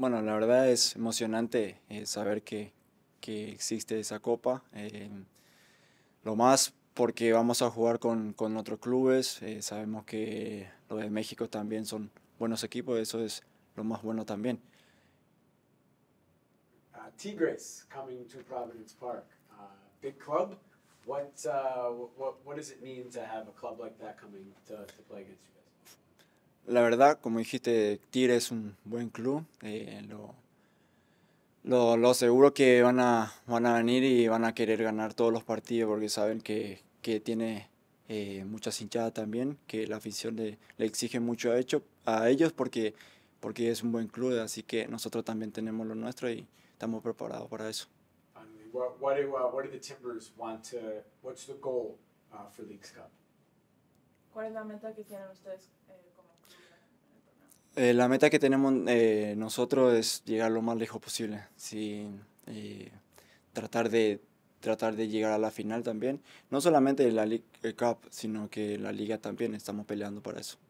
Bueno, la verdad es emocionante eh, saber que, que, existe esa copa. Em, lo más porque vamos a jugar con, con otros clubes. Eh, sabemos que los de México también son buenos equipos, eso es lo más bueno también. Uh, Tigres coming to Providence Park, uh, big club. What, uh, what, what does it mean to have a club like that coming to play against you guys? la verdad, como dijiste, Tigre es un buen club. Eh, lo, lo, lo, seguro que van a, van a venir y van a querer ganar todos los partidos porque saben que, que tiene eh, muchas hinchadas también, que la afición le, le exige mucho a, hecho, a ellos porque, porque es un buen club, así que nosotros también tenemos lo nuestro y estamos preparados para eso. Cup? ¿Cuál es la meta que tienen ustedes eh, eh, la meta que tenemos eh, nosotros es llegar lo más lejos posible, sí, eh, tratar, de, tratar de llegar a la final también, no solamente la League Cup, sino que la liga también, estamos peleando para eso.